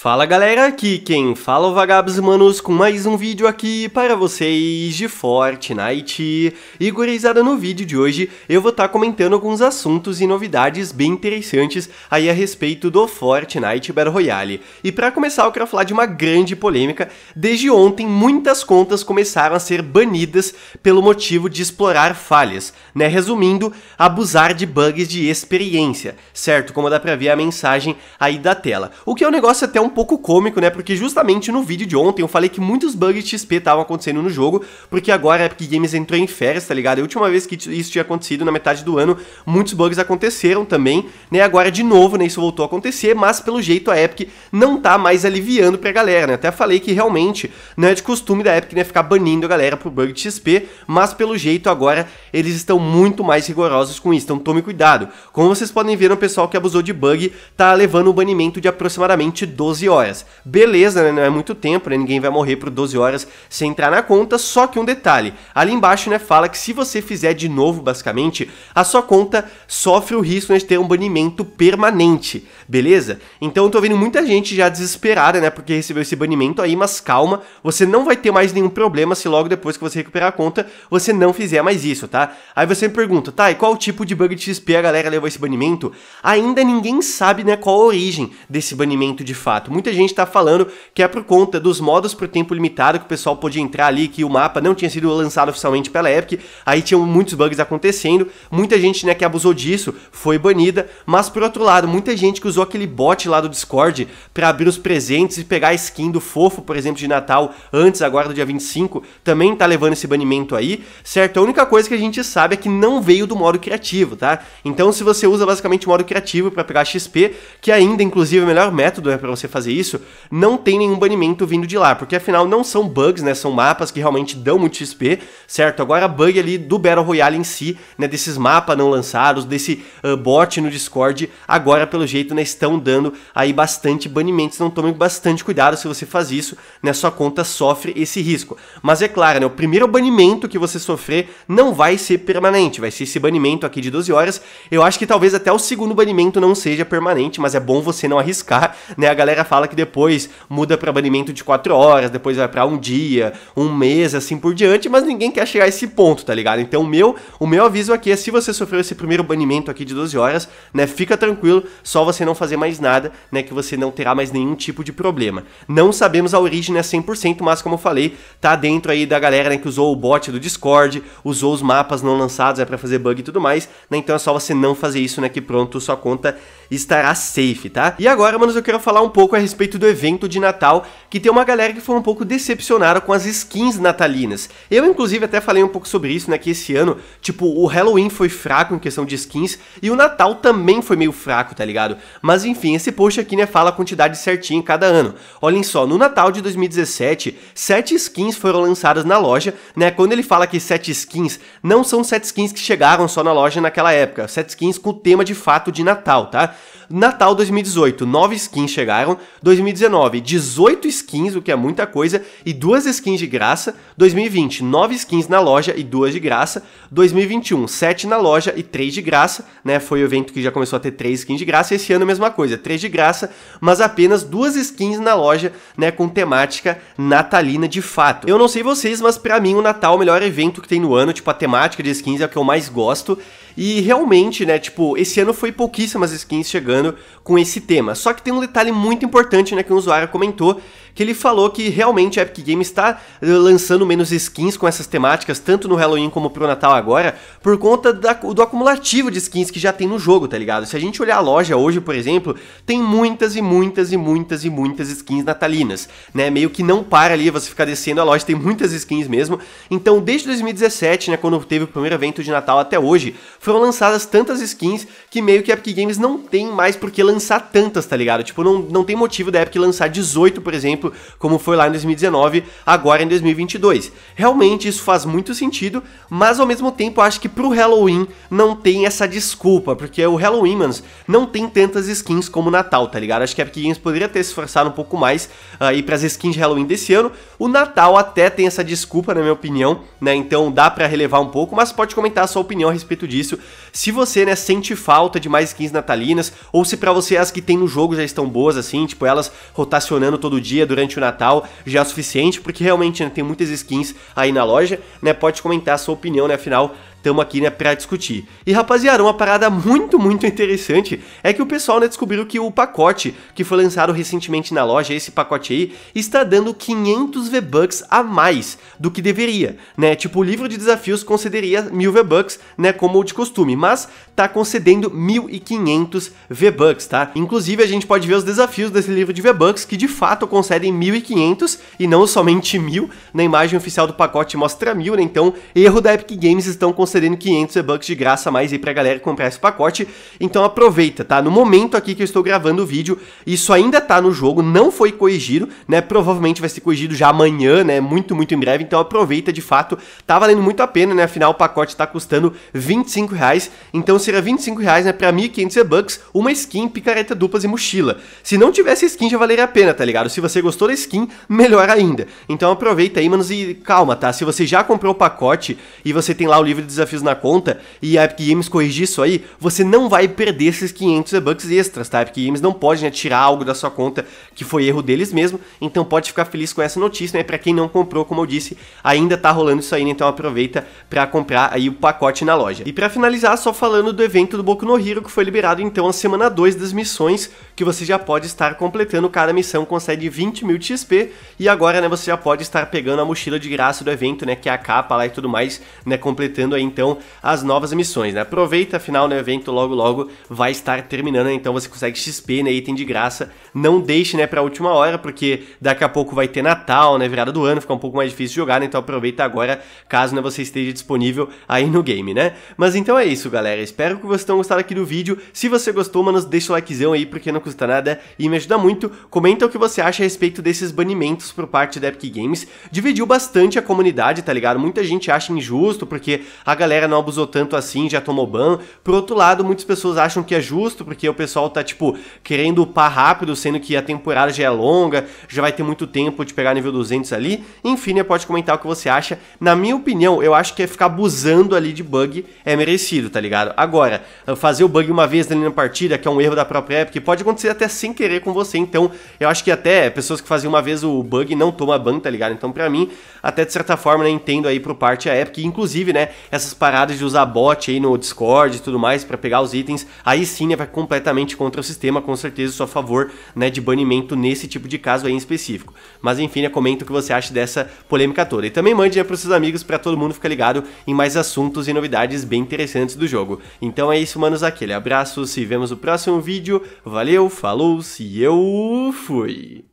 Fala galera, aqui quem fala é o Vagabos Manos com mais um vídeo aqui para vocês de Fortnite. E gurizada, no vídeo de hoje eu vou estar tá comentando alguns assuntos e novidades bem interessantes aí a respeito do Fortnite Battle Royale. E para começar eu quero falar de uma grande polêmica. Desde ontem muitas contas começaram a ser banidas pelo motivo de explorar falhas, né? Resumindo, abusar de bugs de experiência, certo? Como dá pra ver a mensagem aí da tela. O que é um negócio até um um pouco cômico, né? Porque justamente no vídeo de ontem eu falei que muitos bugs de XP estavam acontecendo no jogo, porque agora a Epic Games entrou em férias, tá ligado? A última vez que isso tinha acontecido, na metade do ano, muitos bugs aconteceram também, né? Agora de novo, né? Isso voltou a acontecer, mas pelo jeito a Epic não tá mais aliviando pra galera, né? Até falei que realmente não é de costume da Epic, né? Ficar banindo a galera pro bug de XP, mas pelo jeito agora eles estão muito mais rigorosos com isso, então tome cuidado. Como vocês podem ver, o pessoal que abusou de bug tá levando o banimento de aproximadamente 12 12 horas. Beleza, né? Não é muito tempo, né? Ninguém vai morrer por 12 horas sem entrar na conta, só que um detalhe, ali embaixo, né, fala que se você fizer de novo, basicamente, a sua conta sofre o risco né, de ter um banimento permanente, beleza? Então eu tô vendo muita gente já desesperada, né, porque recebeu esse banimento aí, mas calma, você não vai ter mais nenhum problema se logo depois que você recuperar a conta, você não fizer mais isso, tá? Aí você me pergunta, tá, e qual tipo de bug de XP a galera levou esse banimento? Ainda ninguém sabe, né, qual a origem desse banimento de fato barato. Muita gente está falando que é por conta dos modos por tempo limitado que o pessoal podia entrar ali, que o mapa não tinha sido lançado oficialmente pela Epic, aí tinham muitos bugs acontecendo, muita gente né, que abusou disso foi banida, mas por outro lado, muita gente que usou aquele bot lá do Discord para abrir os presentes e pegar a skin do fofo, por exemplo, de Natal, antes agora do dia 25, também tá levando esse banimento aí, certo? A única coisa que a gente sabe é que não veio do modo criativo, tá? Então se você usa basicamente o modo criativo para pegar XP, que ainda inclusive é o melhor método né, para você fazer fazer isso, não tem nenhum banimento vindo de lá, porque afinal não são bugs, né? São mapas que realmente dão muito XP, certo? Agora bug ali do Battle Royale em si, né? Desses mapas não lançados, desse uh, bot no Discord, agora pelo jeito, né? Estão dando aí bastante banimentos então tomem bastante cuidado se você faz isso, né? Sua conta sofre esse risco. Mas é claro, né? O primeiro banimento que você sofrer não vai ser permanente, vai ser esse banimento aqui de 12 horas. Eu acho que talvez até o segundo banimento não seja permanente, mas é bom você não arriscar, né? A galera fala que depois muda para banimento de 4 horas, depois vai para um dia, um mês, assim por diante, mas ninguém quer chegar a esse ponto, tá ligado? Então o meu, o meu aviso aqui é se você sofreu esse primeiro banimento aqui de 12 horas, né, fica tranquilo, só você não fazer mais nada, né, que você não terá mais nenhum tipo de problema. Não sabemos a origem né, 100%, mas como eu falei, tá dentro aí da galera né, que usou o bot do Discord, usou os mapas não lançados, é né, para fazer bug e tudo mais, né, então é só você não fazer isso, né, que pronto, sua conta estará safe, tá? E agora, manos, eu quero falar um pouco pouco a respeito do evento de Natal, que tem uma galera que foi um pouco decepcionada com as skins natalinas. Eu, inclusive, até falei um pouco sobre isso, né? Que esse ano, tipo, o Halloween foi fraco em questão de skins e o Natal também foi meio fraco, tá ligado? Mas enfim, esse post aqui, né, fala a quantidade certinha em cada ano. Olhem só, no Natal de 2017, 7 skins foram lançadas na loja, né? Quando ele fala que 7 skins, não são 7 skins que chegaram só na loja naquela época, 7 skins com tema de fato de Natal, tá? Natal 2018, 9 skins chegaram. 2019, 18 skins, o que é muita coisa, e duas skins de graça. 2020, 9 skins na loja e duas de graça. 2021, 7 na loja e 3 de graça, né? Foi o evento que já começou a ter 3 skins de graça. Esse ano a mesma coisa, 3 de graça, mas apenas duas skins na loja, né, com temática natalina de fato. Eu não sei vocês, mas para mim o Natal é o melhor evento que tem no ano, tipo a temática de skins é o que eu mais gosto. E realmente, né, tipo, esse ano foi pouquíssimas skins chegando com esse tema. Só que tem um detalhe muito importante, né, que um usuário comentou, que ele falou que realmente a Epic Games está eh, lançando menos skins com essas temáticas, tanto no Halloween como pro Natal agora, por conta da, do acumulativo de skins que já tem no jogo, tá ligado? Se a gente olhar a loja hoje, por exemplo, tem muitas e muitas e muitas e muitas skins natalinas, né? Meio que não para ali, você ficar descendo a loja, tem muitas skins mesmo. Então, desde 2017, né, quando teve o primeiro evento de Natal até hoje, foram lançadas tantas skins que meio que a Epic Games não tem mais por que lançar tantas, tá ligado? Tipo, não, não tem motivo da Epic lançar 18, por exemplo, como foi lá em 2019, agora em 2022. Realmente isso faz muito sentido, mas ao mesmo tempo acho que pro Halloween não tem essa desculpa, porque o Halloween, manos, não tem tantas skins como o Natal, tá ligado? Acho que a Epic Games poderia ter se esforçado um pouco mais aí uh, para as skins de Halloween desse ano. O Natal até tem essa desculpa, na minha opinião, né? Então dá para relevar um pouco, mas pode comentar a sua opinião a respeito disso isso. Se você, né, sente falta de mais skins natalinas, ou se para você as que tem no jogo já estão boas, assim, tipo elas rotacionando todo dia durante o Natal, já é o suficiente, porque realmente né, tem muitas skins aí na loja, né? Pode comentar a sua opinião, né? Afinal, estamos aqui né, para discutir. E rapaziada, uma parada muito, muito interessante é que o pessoal né, descobriu que o pacote que foi lançado recentemente na loja, esse pacote aí, está dando 500 V-Bucks a mais do que deveria, né? Tipo, o livro de desafios concederia 1000 V-Bucks, né, como de costume, mas tá concedendo 1500 V-Bucks, tá? Inclusive, a gente pode ver os desafios desse livro de V-Bucks que de fato concedem 1500 e não somente 1000. Na imagem oficial do pacote mostra 1000, né? Então, erro da Epic Games estão concedendo concedendo 500 e-bucks de graça a mais aí pra galera comprar esse pacote. Então aproveita, tá? No momento aqui que eu estou gravando o vídeo, isso ainda tá no jogo, não foi corrigido, né? Provavelmente vai ser corrigido já amanhã, né? Muito, muito em breve. Então aproveita de fato, tá valendo muito a pena, né? Afinal, o pacote tá custando 25 reais. Então será 25 reais, né? Pra 1.500 e-bucks, uma skin, picareta duplas e mochila. Se não tivesse skin, já valeria a pena, tá ligado? Se você gostou da skin, melhor ainda. Então aproveita aí, manos, e calma, tá? Se você já comprou o pacote e você tem lá o livro de desafios na conta e a Epic Games corrigir isso aí, você não vai perder esses 500 e-bucks extras, tá? A Epic Games não pode né, tirar algo da sua conta que foi erro deles mesmo, então pode ficar feliz com essa notícia, né? Pra quem não comprou, como eu disse, ainda tá rolando isso aí, né? Então aproveita para comprar aí o pacote na loja. E para finalizar, só falando do evento do Boku no Hero, que foi liberado então a semana 2 das missões, que você já pode estar completando, cada missão concede 20 mil XP, e agora, né, você já pode estar pegando a mochila de graça do evento, né, que é a capa lá e tudo mais, né, completando aí então as novas missões, né? Aproveita, afinal, né, o evento logo logo vai estar terminando, então você consegue XP, né, item de graça. Não deixe, né, pra última hora, porque daqui a pouco vai ter Natal, né, virada do ano, fica um pouco mais difícil de jogar, né? Então aproveita agora, caso né, você esteja disponível aí no game, né? Mas então é isso, galera. Espero que vocês tenham gostado aqui do vídeo. Se você gostou, mano, deixa o likezão aí, porque não custa nada e me ajuda muito. Comenta o que você acha a respeito desses banimentos por parte da Epic Games. Dividiu bastante a comunidade, tá ligado? Muita gente acha injusto, porque a galera não abusou tanto assim, já tomou ban. Por outro lado, muitas pessoas acham que é justo, porque o pessoal tá, tipo, querendo upar rápido, sendo que a temporada já é longa, já vai ter muito tempo de pegar nível 200 ali. Enfim, né, pode comentar o que você acha. Na minha opinião, eu acho que é ficar abusando ali de bug é merecido, tá ligado? Agora, fazer o bug uma vez ali na partida, que é um erro da própria Epic, pode acontecer até sem querer com você. Então, eu acho que até pessoas que fazem uma vez o bug não toma ban, tá ligado? Então, pra mim, até de certa forma, né, entendo aí pro parte a Epic, inclusive, né, essas essas paradas de usar bot aí no Discord e tudo mais para pegar os itens, aí sim né, vai completamente contra o sistema, com certeza sou a favor né, de banimento nesse tipo de caso aí em específico. Mas enfim, né, comenta o que você acha dessa polêmica toda. E também mande né, para seus amigos para todo mundo ficar ligado em mais assuntos e novidades bem interessantes do jogo. Então é isso, manos, aquele abraço, se vemos no próximo vídeo, valeu, falou, se eu fui!